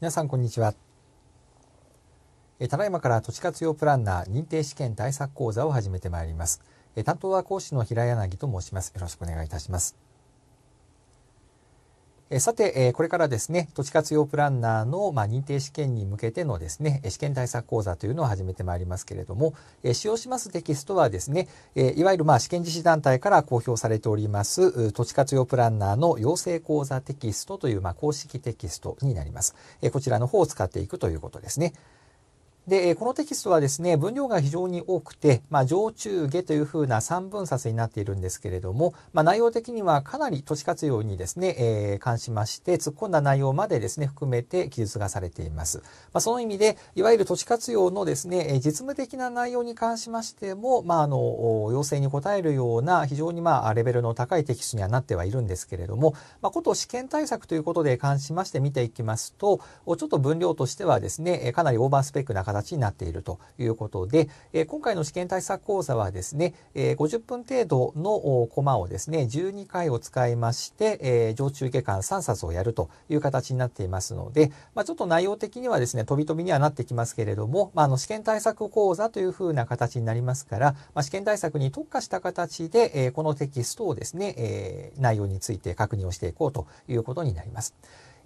皆さんこんにちはただいまから土地活用プランナー認定試験対策講座を始めてまいります担当は講師の平柳と申しますよろしくお願いいたしますさて、これからですね、土地活用プランナーの認定試験に向けてのですね、試験対策講座というのを始めてまいりますけれども、使用しますテキストはですね、いわゆるまあ試験実施団体から公表されております、土地活用プランナーの養成講座テキストというまあ公式テキストになります。こちらの方を使っていくということですね。で、このテキストはですね、分量が非常に多くて、まあ、上中下というふうな3分冊になっているんですけれども、まあ、内容的にはかなり都市活用にですね、えー、関しまして、突っ込んだ内容までですね、含めて記述がされています。まあ、その意味で、いわゆる都市活用のですね、実務的な内容に関しましても、まあ、あの、要請に応えるような、非常にまあ、レベルの高いテキストにはなってはいるんですけれども、まあ、こと試験対策ということで関しまして見ていきますと、ちょっと分量としてはですね、かなりオーバースペックな形になっているということで、え今回の試験対策講座はですね、え50分程度のコマをですね、12回を使いまして、え常駐下巻3冊をやるという形になっていますので、まあ、ちょっと内容的にはですね、飛び飛びにはなってきますけれども、まあ、あの試験対策講座というふうな形になりますから、まあ、試験対策に特化した形で、えこのテキストをですね、え内容について確認をしていこうということになります。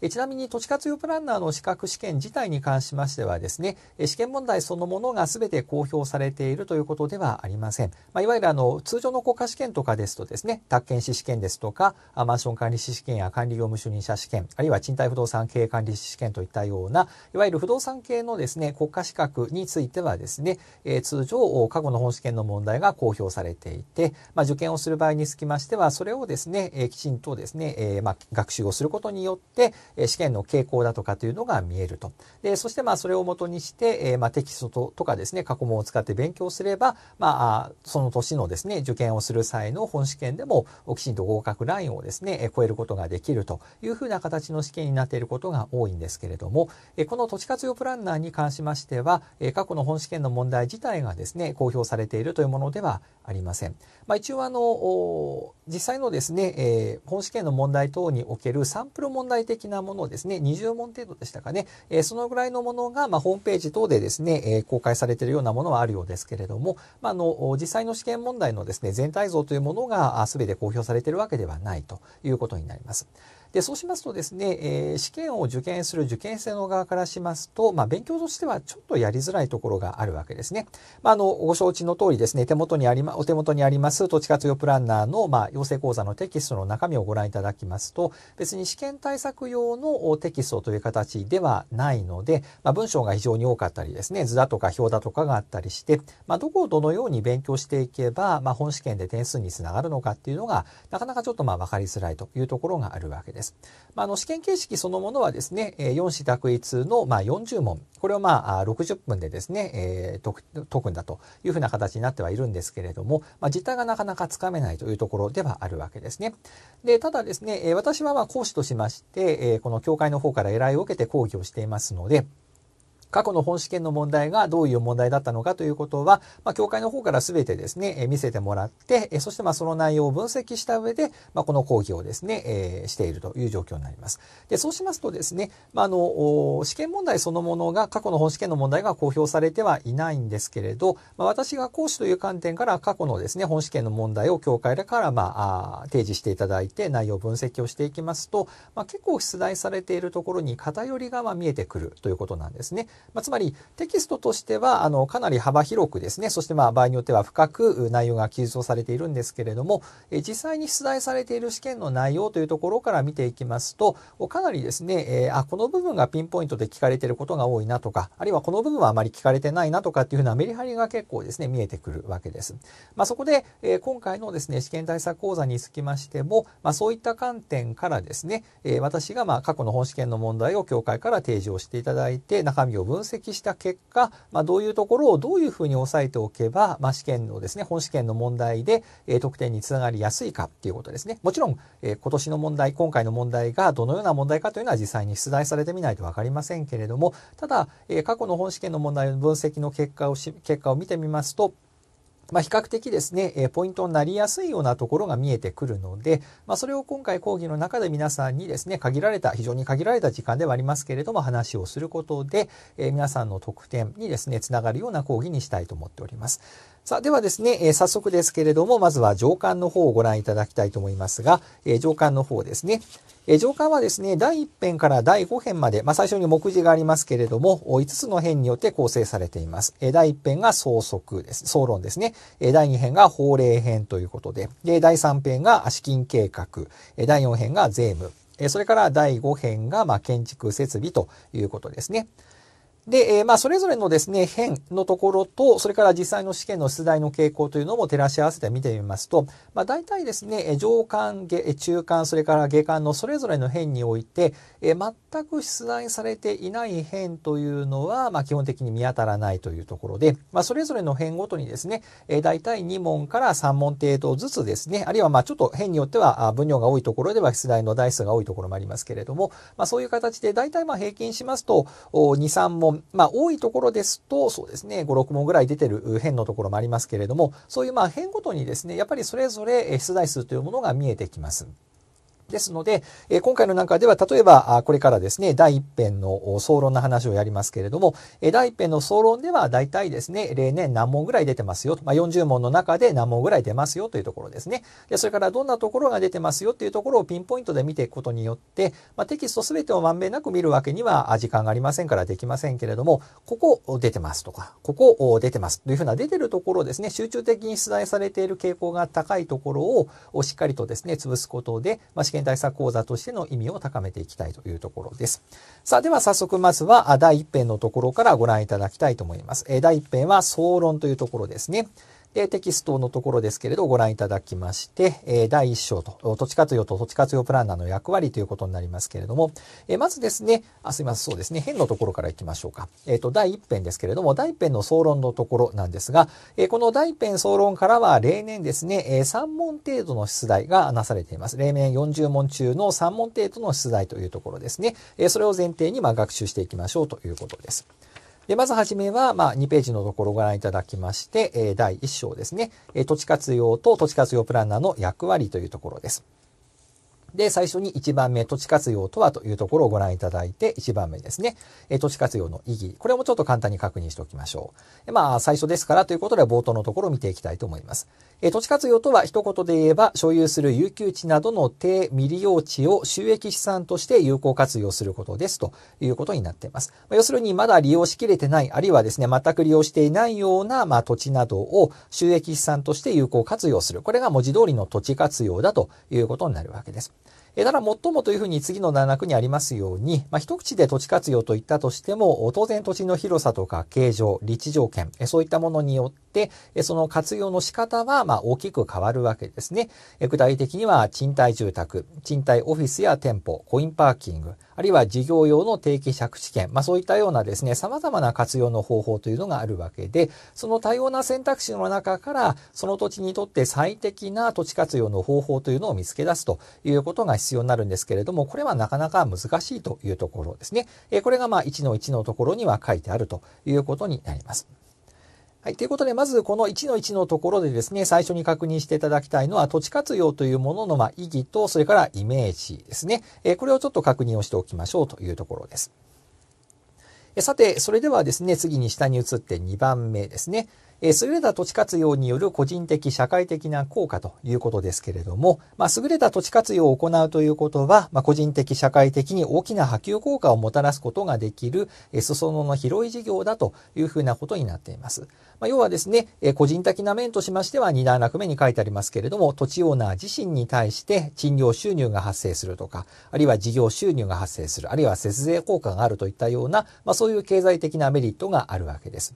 えちなみに都市活用プランナーの資格試験自体に関しましてはですね、え試験問題そのものが全て公表されているということではありません。まあ、いわゆるあの通常の国家試験とかですとですね、宅建士試験ですとか、マンション管理士試験や管理業務主任者試験、あるいは賃貸不動産経営管理士試験といったような、いわゆる不動産系のですね、国家資格についてはですね、え通常、過去の本試験の問題が公表されていて、まあ、受験をする場合につきましては、それをですね、えきちんとですね、えまあ、学習をすることによって、試験の傾向だとかというのが見えると。で、そしてまあそれをもとにして、えまあテキストとかですね、過去問を使って勉強すれば、まあその年のですね、受験をする際の本試験でもきちんと合格ラインをですね、超えることができるというふうな形の試験になっていることが多いんですけれども、この土地活用プランナーに関しましては、過去の本試験の問題自体がですね、公表されているというものではありません。まあ、一応あの、実際のですね、本試験の問題等におけるサンプル問題的ななものですね、20問程度でしたかね、えー、そのぐらいのものが、まあ、ホームページ等でですね、えー、公開されているようなものはあるようですけれども、まあ、あの、実際の試験問題のですね、全体像というものが全て公表されているわけではないということになります。で、そうしますとですね、えー、試験を受験する受験生の側からしますと、まあ、勉強としてはちょっとやりづらいところがあるわけですね。まあ、あの、ご承知の通りですね、手元にありま、お手元にあります、土地活用プランナーの、まあ、養成講座のテキストの中身をご覧いただきますと、別に試験対策用のテキストという形ではないので、まあ、文章が非常に多かったりですね、図だとか表だとかがあったりして、まあ、どこをどのように勉強していけば、まあ、本試験で点数につながるのかっていうのが、なかなかちょっとまあ、わかりづらいというところがあるわけです。。まあ、の試験形式そのものはですね、4子択一のまあ40問、これをまあ60分でですね、えー、解くんだというふうな形になってはいるんですけれども、まあ、実態がなかなかつかめないというところではあるわけですね。で、ただですね、私はまあ講師としまして、この協会の方から依頼を受けて講義をしていますので、過去の本試験の問題がどういう問題だったのかということは、まあ、教会の方から全てですね、え見せてもらって、えそしてまあその内容を分析した上で、まあ、この講義をですね、えー、しているという状況になります。で、そうしますとですね、まあ、あの、試験問題そのものが、過去の本試験の問題が公表されてはいないんですけれど、まあ、私が講師という観点から過去のですね、本試験の問題を教会から、まあ、提示していただいて内容分析をしていきますと、まあ、結構出題されているところに偏りが見えてくるということなんですね。まあ、つまりテキストとしてはあのかなり幅広くですねそしてまあ場合によっては深く内容が記述をされているんですけれどもえ実際に出題されている試験の内容というところから見ていきますとかなりですね、えー、あこの部分がピンポイントで聞かれていることが多いなとかあるいはこの部分はあまり聞かれてないなとかっていうふうなメリハリが結構ですね見えてくるわけです。まあ、そこで、えー、今回のですね試験対策講座につきましても、まあ、そういった観点からですね、えー、私がまあ過去の本試験の問題を協会から提示をしていただいて中身を分分析した結果、まあ、どういうところをどういうふうに押さえておけば、まあ、試験のですね、本試験の問題で、えー、得点につながりやすいかっていうことですね。もちろん、えー、今年の問題、今回の問題がどのような問題かというのは実際に出題されてみないと分かりませんけれども、ただ、えー、過去の本試験の問題の分析の結果をし、結果を見てみますと、まあ、比較的ですね、えポイントになりやすいようなところが見えてくるので、まあ、それを今回講義の中で皆さんにですね、限られた、非常に限られた時間ではありますけれども、話をすることで、え皆さんの得点にですね、つながるような講義にしたいと思っております。さあ、ではですね、えー、早速ですけれども、まずは上巻の方をご覧いただきたいと思いますが、えー、上巻の方ですね。えー、上巻はですね、第1編から第5編まで、まあ、最初に目次がありますけれども、5つの編によって構成されています。えー、第1編が総則です。総論ですね。えー、第2編が法令編ということで、で第3編が資金計画、えー、第4編が税務、えー、それから第5編がまあ建築設備ということですね。で、えー、まあ、それぞれのですね、辺のところと、それから実際の試験の出題の傾向というのも照らし合わせて見てみますと、まあ、大体ですね、上巻、中巻、それから下巻のそれぞれの辺において、えー、全く出題されていない辺というのは、まあ、基本的に見当たらないというところで、まあ、それぞれの辺ごとにですね、えー、大体2問から3問程度ずつですね、あるいはまあ、ちょっと辺によっては分量が多いところでは出題の台数が多いところもありますけれども、まあ、そういう形で大体まあ平均しますと、2、3問まあ、多いところですと、そうですね、5、6問ぐらい出てる辺のところもありますけれども、そういうまあ辺ごとにですね、やっぱりそれぞれ出題数というものが見えてきます。ですので、え今回の中では、例えば、これからですね、第1編の総論の話をやりますけれども、え第1編の総論では、大体ですね、例年何問ぐらい出てますよと、まあ、40問の中で何問ぐらい出ますよというところですね。で、それからどんなところが出てますよというところをピンポイントで見ていくことによって、まあ、テキスト全てをまんべんなく見るわけには時間がありませんからできませんけれども、ここ出てますとか、ここ出てますというふうな出てるところをですね、集中的に出題されている傾向が高いところをしっかりとですね、潰すことで、まあ、試験大作講座としての意味を高めていきたいというところです。さあ、では早速まずは第1編のところからご覧いただきたいと思います。第1編は総論というところですね。で、テキストのところですけれどご覧いただきまして、え第1章と、土地活用と土地活用プランナーの役割ということになりますけれども、えまずですね、あ、すいません、そうですね、変のところからいきましょうか。えっ、ー、と、第1編ですけれども、第1編の総論のところなんですが、えこの第1編総論からは例年ですね、え3問程度の出題がなされています。例年40問中の3問程度の出題というところですね。えそれを前提に、ま学習していきましょうということです。で、まずはじめは、まあ、2ページのところをご覧いただきまして、第1章ですね、土地活用と土地活用プランナーの役割というところです。で、最初に1番目、土地活用とはというところをご覧いただいて、1番目ですね、え土地活用の意義。これもちょっと簡単に確認しておきましょう。まあ、最初ですからということで、冒頭のところを見ていきたいと思います。え土地活用とは、一言で言えば、所有する有給地などの低未利用地を収益資産として有効活用することですということになっています。ま要するに、まだ利用しきれてない、あるいはですね、全く利用していないような、まあ、土地などを収益資産として有効活用する。これが文字通りの土地活用だということになるわけです。ただ、最もというふうに次の7区にありますように、まあ、一口で土地活用といったとしても、当然土地の広さとか形状、立地条件、そういったものによって、その活用の仕方はま大きく変わるわけですね。具体的には賃貸住宅、賃貸オフィスや店舗、コインパーキング、あるいは事業用の定期借地権、まあ、そういったようなですね、様々な活用の方法というのがあるわけで、その多様な選択肢の中から、その土地にとって最適な土地活用の方法というのを見つけ出すということが必要になるんですけれども、これはなかなか難しいというところですね。えこれがまあ1の1のところには書いてあるということになります。はい。ということで、まずこの1の1のところでですね、最初に確認していただきたいのは、土地活用というもののま意義と、それからイメージですね。えこれをちょっと確認をしておきましょうというところです。さて、それではですね、次に下に移って2番目ですね。え優れた土地活用による個人的社会的な効果ということですけれども、まあ、優れた土地活用を行うということは、まあ、個人的社会的に大きな波及効果をもたらすことができる、え裾野の広い事業だというふうなことになっています。まあ、要はですね、え個人的な面としましては2段落目に書いてありますけれども、土地オーナー自身に対して賃料収入が発生するとか、あるいは事業収入が発生する、あるいは節税効果があるといったような、まあ、そういう経済的なメリットがあるわけです。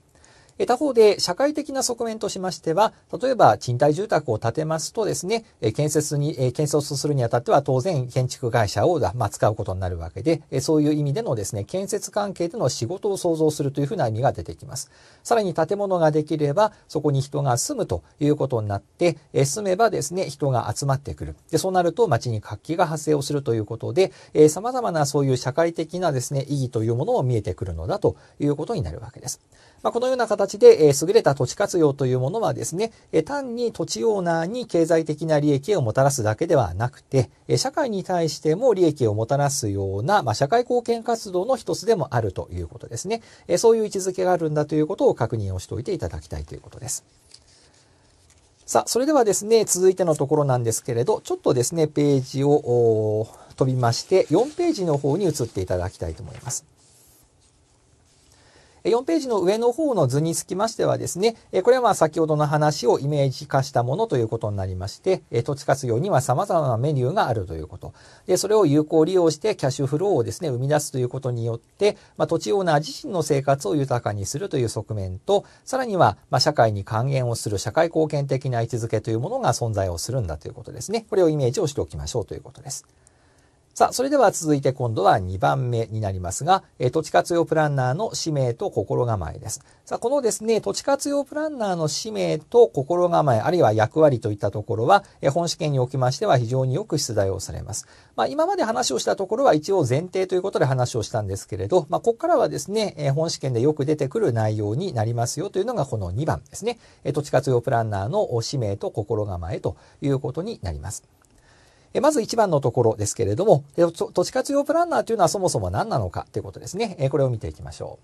他方で社会的な側面としましては、例えば賃貸住宅を建てますとですね、建設に、建設するにあたっては当然建築会社を、使うことになるわけで、そういう意味でのですね、建設関係での仕事を創造するというふうな意味が出てきます。さらに建物ができれば、そこに人が住むということになって、住めばですね、人が集まってくる。で、そうなると街に活気が発生をするということで、様々なそういう社会的なですね、意義というものも見えてくるのだということになるわけです。まあ、このような形で、え優れた土地活用というものはですね、え単に土地オーナーに経済的な利益をもたらすだけではなくて、え社会に対しても利益をもたらすような、まあ、社会貢献活動の一つでもあるということですね、えそういう位置づけがあるんだということを確認をしておいていただきたいということです。さあ、それではですね、続いてのところなんですけれど、ちょっとですね、ページを飛びまして、4ページの方に移っていただきたいと思います。4ページの上の方の図につきましてはですね、これはまあ先ほどの話をイメージ化したものということになりまして、土地活用には様々なメニューがあるということ。で、それを有効利用してキャッシュフローをですね、生み出すということによって、まあ、土地オーナー自身の生活を豊かにするという側面と、さらには、ま社会に還元をする社会貢献的な位置づけというものが存在をするんだということですね。これをイメージをしておきましょうということです。さあ、それでは続いて今度は2番目になりますが、え土地活用プランナーの使命と心構えです。さあ、このですね、土地活用プランナーの使命と心構え、あるいは役割といったところは、え本試験におきましては非常によく出題をされます。まあ、今まで話をしたところは一応前提ということで話をしたんですけれど、まあ、ここからはですね、え本試験でよく出てくる内容になりますよというのがこの2番ですね、え土地活用プランナーの使命と心構えということになります。えまず一番のところですけれども、土地活用プランナーというのはそもそも何なのかということですね。えこれを見ていきましょ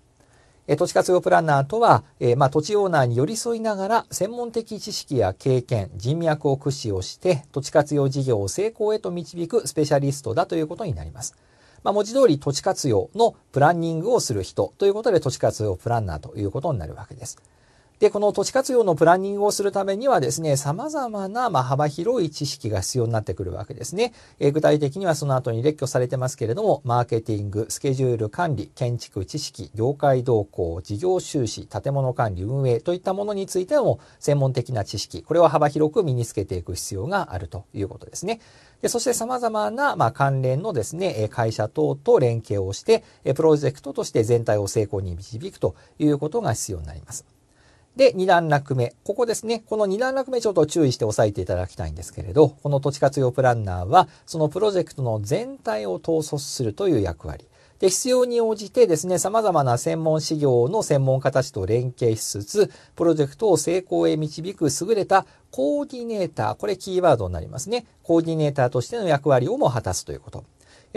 う。土地活用プランナーとは、えまあ、土地オーナーに寄り添いながら専門的知識や経験人脈を駆使をして土地活用事業を成功へと導くスペシャリストだということになります。まあ、文字通り土地活用のプランニングをする人ということで土地活用プランナーということになるわけです。で、この都市活用のプランニングをするためにはですね、様々な、ま幅広い知識が必要になってくるわけですね。え具体的にはその後に列挙されてますけれども、マーケティング、スケジュール管理、建築知識、業界動向、事業収支、建物管理、運営といったものについても、専門的な知識、これを幅広く身につけていく必要があるということですね。でそして様々な、ま関連のですね、会社等と連携をして、プロジェクトとして全体を成功に導くということが必要になります。で、二段落目。ここですね。この二段落目ちょっと注意して押さえていただきたいんですけれど、この土地活用プランナーは、そのプロジェクトの全体を統率するという役割。で、必要に応じてですね、様々な専門事業の専門家たちと連携しつつ、プロジェクトを成功へ導く優れたコーディネーター、これキーワードになりますね。コーディネーターとしての役割をも果たすということ。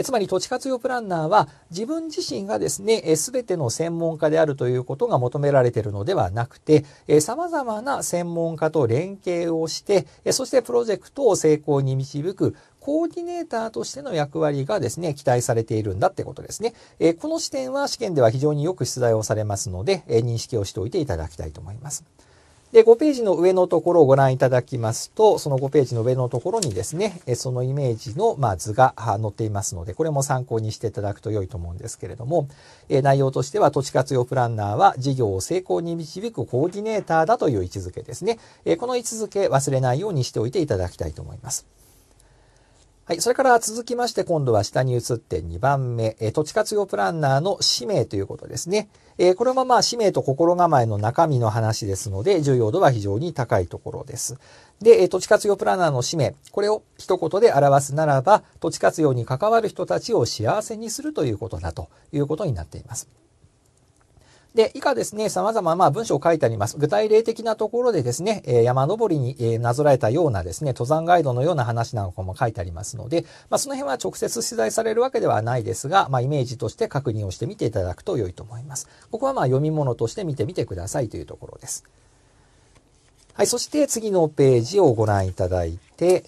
つまり土地活用プランナーは自分自身がですね、全ての専門家であるということが求められているのではなくて、様々な専門家と連携をして、そしてプロジェクトを成功に導くコーディネーターとしての役割がですね、期待されているんだってことですね。えこの視点は試験では非常によく出題をされますので、え認識をしておいていただきたいと思います。で、5ページの上のところをご覧いただきますと、その5ページの上のところにですね、そのイメージの図が載っていますので、これも参考にしていただくと良いと思うんですけれども、内容としては、土地活用プランナーは事業を成功に導くコーディネーターだという位置づけですね。この位置づけ忘れないようにしておいていただきたいと思います。はい。それから続きまして、今度は下に移って2番目、え土地活用プランナーの使命ということですね。えこれはまあ、使命と心構えの中身の話ですので、重要度は非常に高いところです。で、土地活用プランナーの使命、これを一言で表すならば、土地活用に関わる人たちを幸せにするということだということになっています。で、以下ですね、様々まあ文章を書いてあります。具体例的なところでですね、え山登りになぞらえたようなですね、登山ガイドのような話なんかも書いてありますので、まあ、その辺は直接取材されるわけではないですが、まあ、イメージとして確認をしてみていただくと良いと思います。ここはまあ読み物として見てみてくださいというところです。はい、そして次のページをご覧いただいて、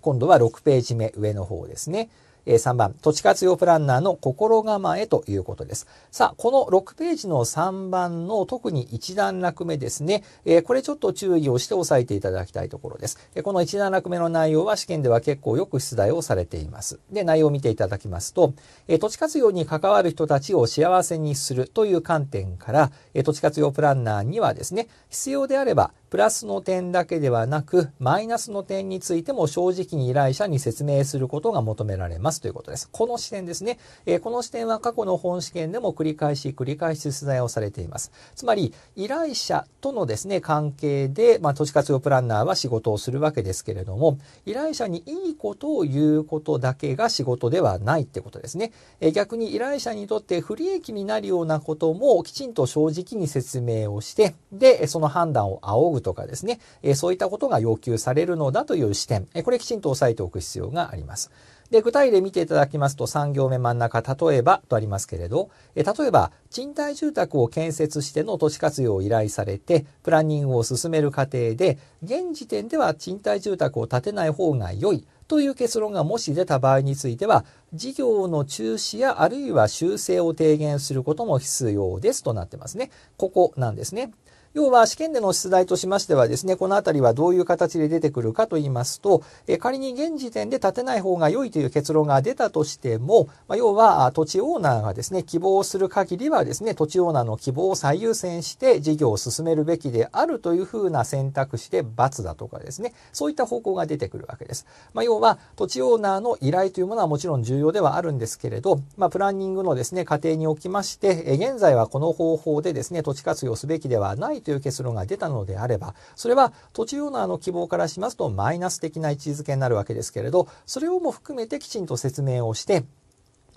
今度は6ページ目上の方ですね。3番、土地活用プランナーの心構えということです。さあ、この6ページの3番の特に1段落目ですね。これちょっと注意をして押さえていただきたいところです。この1段落目の内容は試験では結構よく出題をされています。で、内容を見ていただきますと、土地活用に関わる人たちを幸せにするという観点から、土地活用プランナーにはですね、必要であればプラスの点だけではなく、マイナスの点についても正直に依頼者に説明することが求められますということです。この視点ですね。えー、この視点は過去の本試験でも繰り返し繰り返し出題をされています。つまり、依頼者とのですね、関係で、まあ、都市活用プランナーは仕事をするわけですけれども、依頼者にいいことを言うことだけが仕事ではないってことですね。えー、逆に依頼者にとって不利益になるようなこともきちんと正直に説明をして、で、その判断を仰ぐとかですね、えそういったことが要求されるのだという視点、えこれきちんと押さえておく必要があります。で、具体例見ていただきますと3行目真ん中、例えばとありますけれど、え例えば、賃貸住宅を建設しての土地活用を依頼されて、プランニングを進める過程で、現時点では賃貸住宅を建てない方が良い、という結論がもし出た場合については、事業の中止やあるいは修正を提言することも必要ですとなってますね。ここなんですね。要は試験での出題としましてはですね、このあたりはどういう形で出てくるかと言いますと、え仮に現時点で建てない方が良いという結論が出たとしても、ま要は土地オーナーがですね、希望する限りはですね、土地オーナーの希望を最優先して事業を進めるべきであるというふうな選択肢で罰だとかですね、そういった方向が出てくるわけです。まあ、要は土地オーナーの依頼というものはもちろん重要ではあるんですけれど、まあ、プランニングのですね、過程におきまして、現在はこの方法でですね、土地活用すべきではないという結論が出たのであれば、それは土地オーナーの希望からしますとマイナス的な位置づけになるわけですけれど、それをも含めてきちんと説明をして、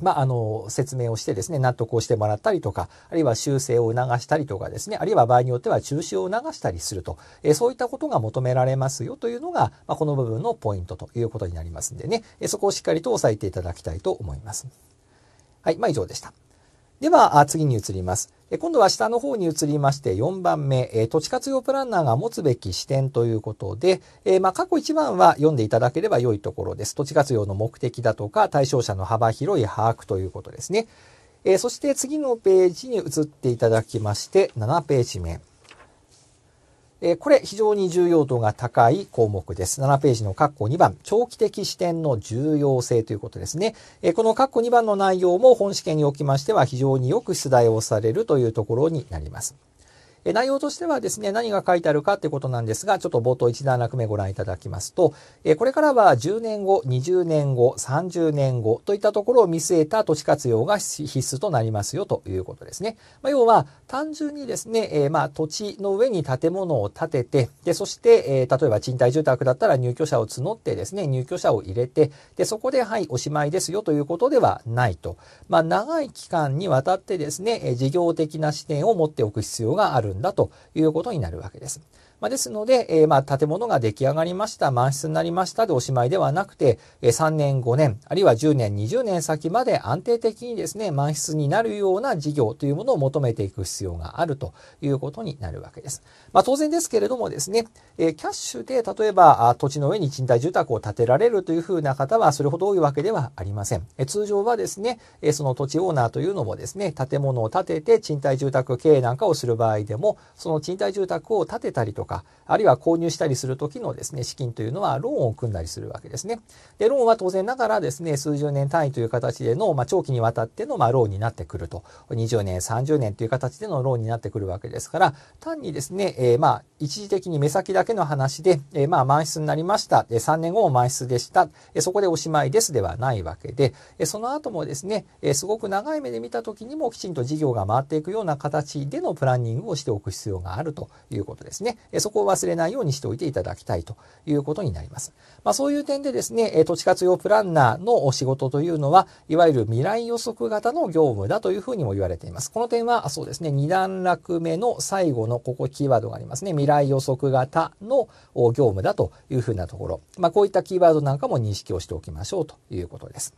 まあ、あの、説明をしてですね、納得をしてもらったりとか、あるいは修正を促したりとかですね、あるいは場合によっては中止を促したりすると、えそういったことが求められますよというのが、まあ、この部分のポイントということになりますんでね、えそこをしっかりと押さえていただきたいと思います。はい、まあ以上でした。では、次に移ります。今度は下の方に移りまして4番目、土地活用プランナーが持つべき視点ということで、まあ、過去1番は読んでいただければ良いところです。土地活用の目的だとか対象者の幅広い把握ということですね。そして次のページに移っていただきまして7ページ目。えこれ非常に重要度が高い項目です。7ページの括弧2番、長期的視点の重要性ということですね。えこの括弧2番の内容も本試験におきましては非常によく出題をされるというところになります。内容としてはですね、何が書いてあるかってことなんですが、ちょっと冒頭一段落目ご覧いただきますと、これからは10年後、20年後、30年後といったところを見据えた都市活用が必須となりますよということですね。まあ、要は、単純にですね、えまあ、土地の上に建物を建てて、で、そして、え例えば賃貸住宅だったら入居者を募ってですね、入居者を入れて、で、そこで、はい、おしまいですよということではないと。まあ、長い期間にわたってですね、事業的な視点を持っておく必要があるるんだということになるわけです。まあ、ですので、えー、まあ、建物が出来上がりました、満室になりましたでおしまいではなくて、え3年、5年、あるいは10年、20年先まで安定的にですね、満室になるような事業というものを求めていく必要があるということになるわけです。まあ、当然ですけれどもですね、えキャッシュで例えば土地の上に賃貸住宅を建てられるというふうな方はそれほど多いわけではありません。え通常はですね、えその土地オーナーというのもですね、建物を建てて賃貸住宅経営なんかをする場合でも、その賃貸住宅を建てたりとかか、あるいは購入したりするときのですね、資金というのはローンを組んだりするわけですね。で、ローンは当然ながらですね、数十年単位という形での、まあ、長期にわたっての、まあ、ローンになってくると。20年、30年という形でのローンになってくるわけですから、単にですね、えー、まあ、一時的に目先だけの話で、えー、まあ、満室になりました。3年後も満室でした。そこでおしまいですではないわけで、その後もですね、すごく長い目で見たときにもきちんと事業が回っていくような形でのプランニングをしておく必要があるということですね。そこを忘れないようにしておいていただきたいということになります。まあ、そういう点でですね、土地活用プランナーのお仕事というのは、いわゆる未来予測型の業務だというふうにも言われています。この点は、そうですね、2段落目の最後のここキーワードがありますね。未来予測型の業務だというふうなところ。まあ、こういったキーワードなんかも認識をしておきましょうということです。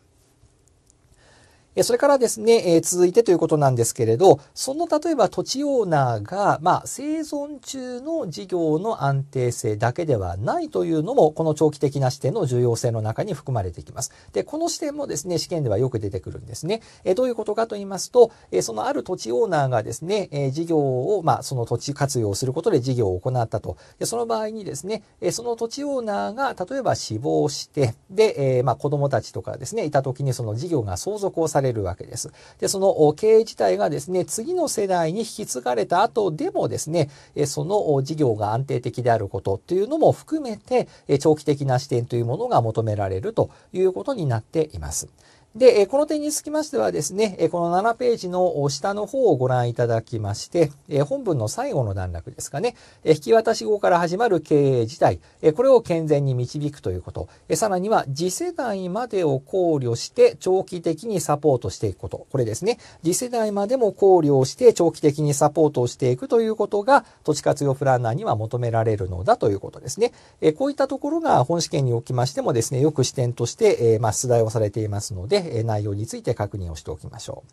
それからですね、えー、続いてということなんですけれど、その例えば土地オーナーが、まあ、生存中の事業の安定性だけではないというのも、この長期的な視点の重要性の中に含まれてきます。で、この視点もですね、試験ではよく出てくるんですね。えー、どういうことかと言いますと、えー、そのある土地オーナーがですね、え事業を、まあ、その土地活用することで事業を行ったと。でその場合にですね、えその土地オーナーが、例えば死亡して、で、えまあ、子供たちとかですね、いた時にその事業が相続をされされるわけです。で、その経営自体がですね、次の世代に引き継がれた後でもですね、その事業が安定的であることというのも含めて、長期的な視点というものが求められるということになっています。で、この点につきましてはですね、この7ページの下の方をご覧いただきまして、本文の最後の段落ですかね、引き渡し後から始まる経営自体、これを健全に導くということ、さらには次世代までを考慮して長期的にサポートしていくこと、これですね、次世代までも考慮して長期的にサポートをしていくということが、土地活用プランナーには求められるのだということですね。こういったところが本試験におきましてもですね、よく視点として、まあ、出題をされていますので、内容について確認をしておきましょう。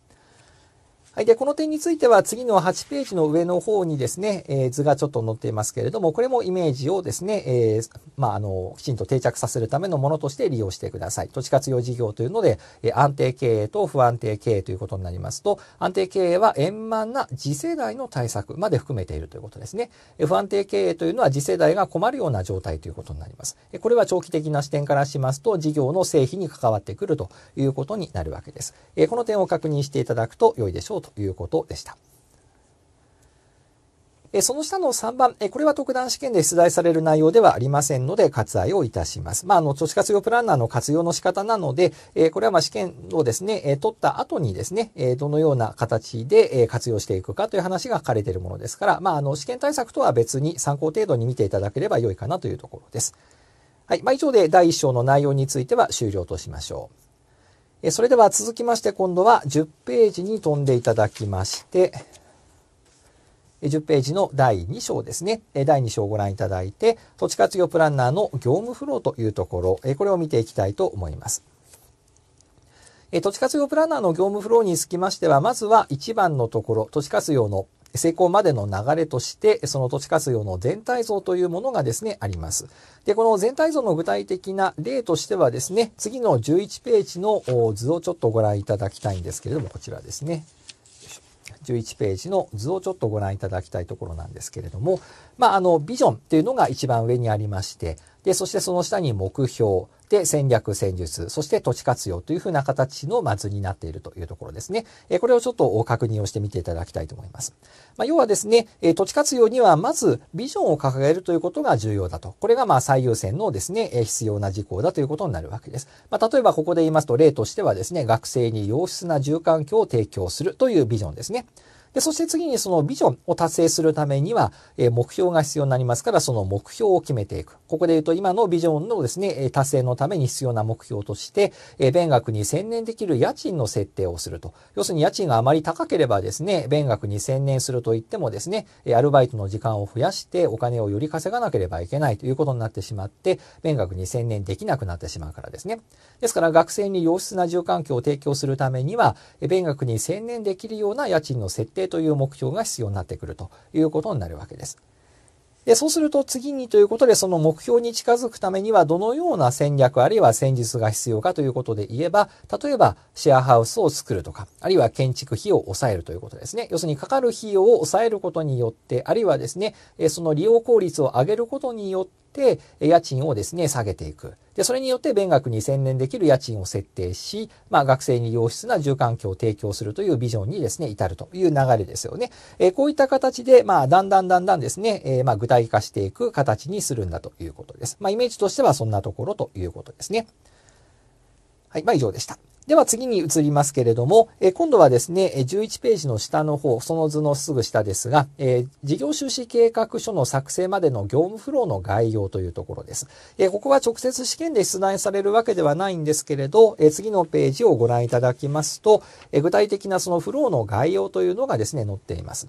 はい。で、この点については次の8ページの上の方にですね、えー、図がちょっと載っていますけれども、これもイメージをですね、えー、まあ、あの、きちんと定着させるためのものとして利用してください。土地活用事業というので、え安定経営と不安定経営ということになりますと、安定経営は円満な次世代の対策まで含めているということですね。え不安定経営というのは次世代が困るような状態ということになります。これは長期的な視点からしますと、事業の成否に関わってくるということになるわけです。えこの点を確認していただくと良いでしょうとということでした。その下の3番、これは特段試験で出題される内容ではありませんので割愛をいたします。まあ、あの、都市活用プランナーの活用の仕方なので、これはま試験をですね、取った後にですね、どのような形で活用していくかという話が書かれているものですから、まあ、あの、試験対策とは別に参考程度に見ていただければ良いかなというところです。はい。まあ、以上で第1章の内容については終了としましょう。それでは続きまして今度は10ページに飛んでいただきまして、10ページの第2章ですね。第2章をご覧いただいて、土地活用プランナーの業務フローというところ、これを見ていきたいと思います。土地活用プランナーの業務フローにつきましては、まずは1番のところ、土地活用の成功までの流れとして、その土地活用の全体像というものがですね、あります。で、この全体像の具体的な例としてはですね、次の11ページの図をちょっとご覧いただきたいんですけれども、こちらですね。11ページの図をちょっとご覧いただきたいところなんですけれども、まあ、あの、ビジョンっていうのが一番上にありまして、で、そしてその下に目標、で、戦略、戦術、そして土地活用というふうな形の図になっているというところですね。これをちょっと確認をしてみていただきたいと思います。まあ、要はですね、土地活用にはまずビジョンを掲げるということが重要だと。これがまあ最優先のですね、必要な事項だということになるわけです。まあ、例えばここで言いますと、例としてはですね、学生に良質な住環境を提供するというビジョンですね。で、そして次にそのビジョンを達成するためには、え目標が必要になりますから、その目標を決めていく。ここで言うと、今のビジョンのですね、達成のために必要な目標として、え弁学に専念できる家賃の設定をすると。要するに家賃があまり高ければですね、弁学に専念すると言ってもですね、アルバイトの時間を増やしてお金をより稼がなければいけないということになってしまって、弁学に専念できなくなってしまうからですね。ですから学生に良質な住環境を提供するためには、弁学に専念できるような家賃の設定定という目標が必要になってくるということになるわけです。で、そうすると次にということで、その目標に近づくためには、どのような戦略あるいは戦術が必要かということで言えば、例えばシェアハウスを作るとか、あるいは建築費を抑えるということですね。要するにかかる費用を抑えることによって、あるいはですね、その利用効率を上げることによって、、家賃をですね、下げていく。で、それによって勉学に専念できる家賃を設定し、まあ学生に良質な住環境を提供するというビジョンにですね、至るという流れですよね。えー、こういった形で、まあだんだんだんだんですね、えー、まあ具体化していく形にするんだということです。まあイメージとしてはそんなところということですね。はい、まあ以上でした。では次に移りますけれども、え今度はですね、11ページの下の方、その図のすぐ下ですが、え事業収支計画書の作成までの業務フローの概要というところです。えここは直接試験で出題されるわけではないんですけれど、え次のページをご覧いただきますと、え具体的なそのフローの概要というのがですね、載っています。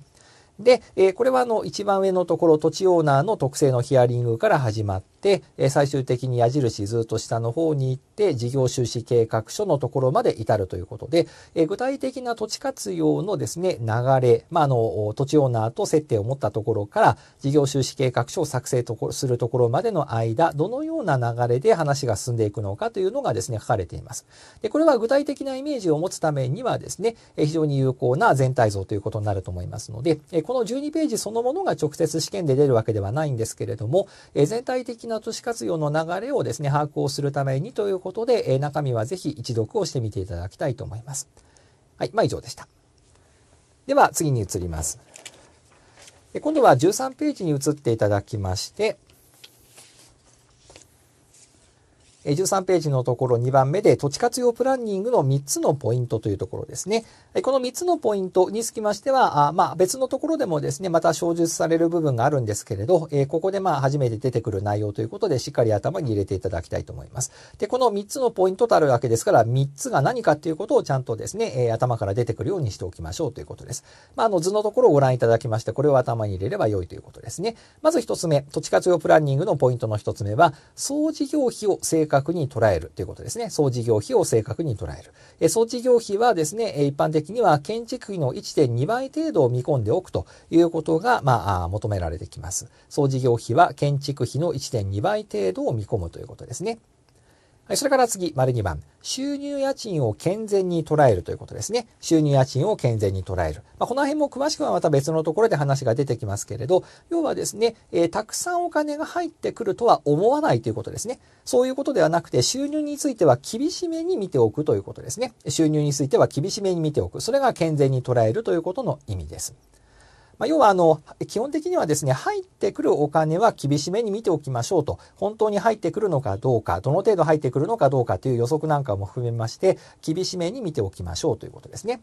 で、えこれはあの一番上のところ土地オーナーの特性のヒアリングから始まって、え最終的に矢印ずっと下の方に行って事業収支計画書のところまで至るということで、え具体的な土地活用のですね、流れ、まあ、あの土地オーナーと接点を持ったところから事業収支計画書を作成とこするところまでの間、どのような流れで話が進んでいくのかというのがですね、書かれています。で、これは具体的なイメージを持つためにはですね、非常に有効な全体像ということになると思いますので、この12ページそのものが直接試験で出るわけではないんですけれども、え全体的な都市活用の流れをですね、把握をするためにということで、え中身はぜひ一読をしてみていただきたいと思います。はい、まあ以上でした。では次に移ります。今度は13ページに移っていただきまして、13ページのところ2番目で土地活用プランニングの3つのポイントというところですね。この3つのポイントにつきましては、まあ、別のところでもですね、また詳述される部分があるんですけれど、ここでまあ初めて出てくる内容ということでしっかり頭に入れていただきたいと思います。で、この3つのポイントとあるわけですから、3つが何かっていうことをちゃんとですね、頭から出てくるようにしておきましょうということです。まあ、あの図のところをご覧いただきまして、これを頭に入れれば良いということですね。まず1つ目、土地活用プランニングのポイントの1つ目は、総事業費を正確確に捉えるということですね。総事業費を正確に捉える。え総事業費はですね、一般的には建築費の1.2倍程度を見込んでおくということが、まあ、求められてきます。総事業費は建築費の1.2倍程度を見込むということですね。はい、それから次、丸2番。収入家賃を健全に捉えるということですね。収入家賃を健全に捉える。まあ、この辺も詳しくはまた別のところで話が出てきますけれど、要はですね、えー、たくさんお金が入ってくるとは思わないということですね。そういうことではなくて、収入については厳しめに見ておくということですね。収入については厳しめに見ておく。それが健全に捉えるということの意味です。まあ、要はあの基本的にはですね入ってくるお金は厳しめに見ておきましょうと本当に入ってくるのかどうかどの程度入ってくるのかどうかという予測なんかも含めまして厳しめに見ておきましょうということですね。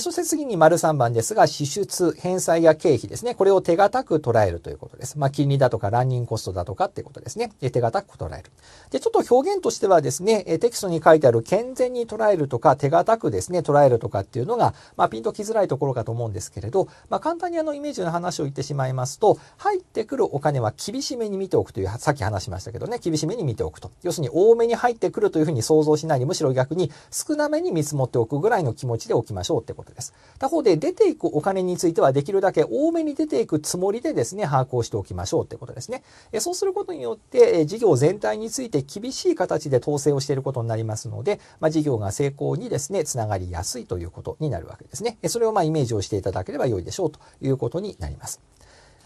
そして次に丸3番ですが、支出、返済や経費ですね。これを手堅く捉えるということです。まあ、金利だとか、ランニングコストだとかっていうことですね。手堅く捉える。で、ちょっと表現としてはですね、テキストに書いてある健全に捉えるとか、手堅くですね、捉えるとかっていうのが、まあ、ピンときづらいところかと思うんですけれど、まあ、簡単にあの、イメージの話を言ってしまいますと、入ってくるお金は厳しめに見ておくという、さっき話しましたけどね、厳しめに見ておくと。要するに、多めに入ってくるというふうに想像しないで、むしろ逆に少なめに見積もっておくぐらいの気持ちでおきましょうってことです。他方で出ていくお金についてはできるだけ多めに出ていくつもりでですね、把握をしておきましょうということですね。えそうすることによって、え事業全体について厳しい形で統制をしていることになりますので、まあ、事業が成功にですね、つながりやすいということになるわけですね。それをまイメージをしていただければ良いでしょうということになります。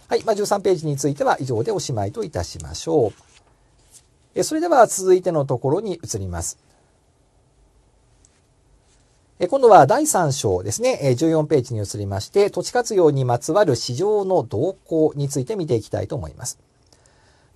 はい。まあ、13ページについては以上でおしまいといたしましょう。それでは続いてのところに移ります。今度は第3章ですね、14ページに移りまして、土地活用にまつわる市場の動向について見ていきたいと思います。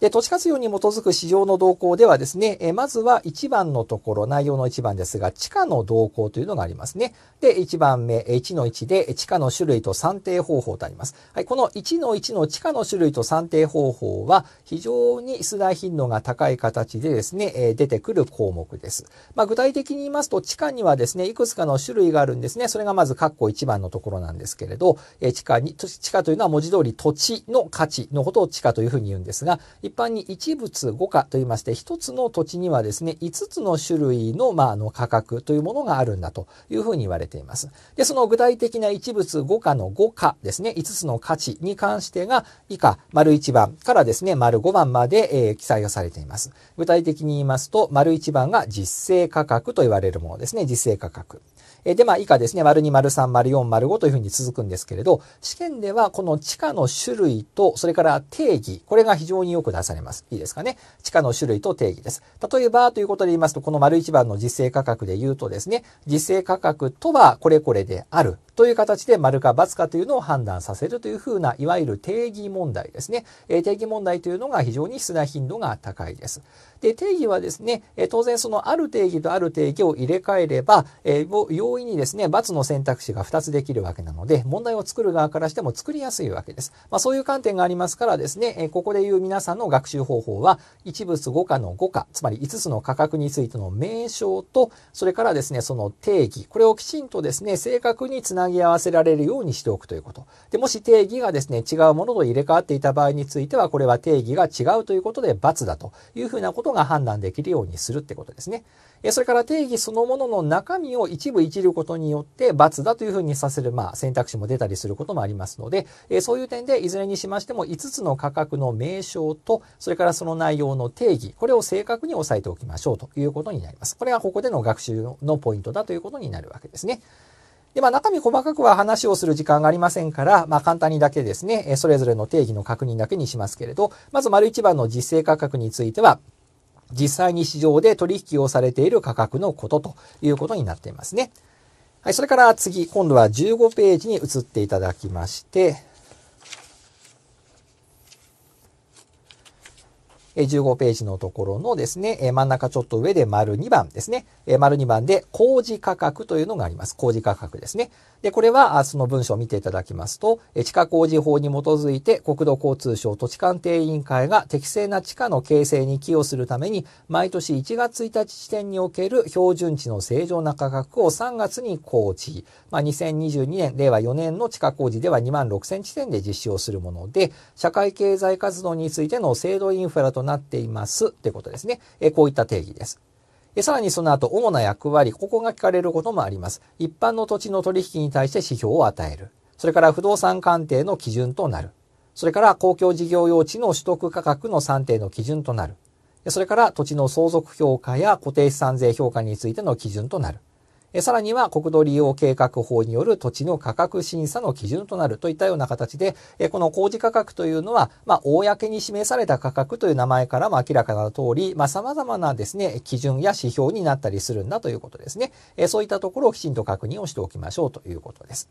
で、土地活用に基づく市場の動向ではですね、えまずは1番のところ、内容の1番ですが、地価の動向というのがありますね。で、1番目、1の1で、地価の種類と算定方法とあります。はい、この1の1の地価の種類と算定方法は、非常に出題頻度が高い形でですね、え出てくる項目です。まあ、具体的に言いますと、地価にはですね、いくつかの種類があるんですね。それがまず、括弧1番のところなんですけれど、え地価に、地価というのは文字通り土地の価値のことを地価というふうに言うんですが、一般に一物五価といいまして、一つの土地にはですね、五つの種類の、まあ、あの価格というものがあるんだというふうに言われています。で、その具体的な一物五価の五価ですね、五つの価値に関してが、以下、丸一番からですね、丸五番まで、えー、記載がされています。具体的に言いますと、丸一番が実勢価格と言われるものですね、実勢価格。で、まあ、以下ですね、丸二、丸三、丸四、丸五というふうに続くんですけれど、試験ではこの地下の種類と、それから定義、これが非常によく出されます。いいですかね。地価の種類と定義です。例えばということで言いますと、この丸一番の実勢価格で言うとですね、実勢価格とはこれこれであるという形で丸か×かというのを判断させるというふうな、いわゆる定義問題ですね。え定義問題というのが非常に必な頻度が高いです。で、定義はですね、え当然そのある定義とある定義を入れ替えれば、え容易にですね、×の選択肢が2つできるわけなので、問題を作る側からしても作りやすいわけです。まあ、そういう観点がありますからですね、えここで言う皆さんのの学習方法は、一物5価の5価、つまり5つの価格についての名称と、それからですね、その定義、これをきちんとですね、正確につなぎ合わせられるようにしておくということ。で、もし定義がですね、違うものと入れ替わっていた場合については、これは定義が違うということで罰だというふうなことが判断できるようにするってことですね。それから定義そのものの中身を一部いじることによって罰だというふうにさせる、まあ、選択肢も出たりすることもありますので、そういう点でいずれにしましても5つの価格の名称とと、それからその内容の定義、これを正確に押さえておきましょうということになります。これがここでの学習のポイントだということになるわけですね。で、まあ、中身細かくは話をする時間がありませんから、まあ、簡単にだけですね、それぞれの定義の確認だけにしますけれど、まず、丸一番の実勢価格については、実際に市場で取引をされている価格のことということになっていますね。はい、それから次、今度は15ページに移っていただきまして、15ページのところのですね、真ん中ちょっと上で丸2番ですね。丸2番で工事価格というのがあります。工事価格ですね。で、これはその文章を見ていただきますと、地下工事法に基づいて国土交通省土地鑑定委員会が適正な地下の形成に寄与するために、毎年1月1日時点における標準値の正常な価格を3月に工事、まあ、2022年、令和4年の地下工事では2万6000地点で実施をするもので、社会経済活動についての制度インフラとなっていますってことですね。えこういった定義です。さらにその後、主な役割、ここが聞かれることもあります。一般の土地の取引に対して指標を与える。それから不動産鑑定の基準となる。それから公共事業用地の取得価格の算定の基準となる。それから土地の相続評価や固定資産税評価についての基準となる。さらには国土利用計画法による土地の価格審査の基準となるといったような形で、この工事価格というのは、まあ、公に示された価格という名前からも明らかな通り、まあ、様々なですね、基準や指標になったりするんだということですね。そういったところをきちんと確認をしておきましょうということです。